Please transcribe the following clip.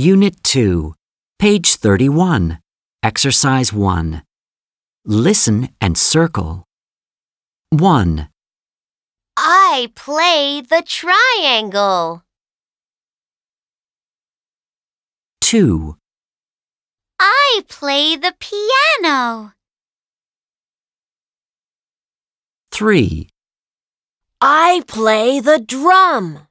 Unit 2, page 31, exercise 1. Listen and circle. 1. I play the triangle. 2. I play the piano. 3. I play the drum.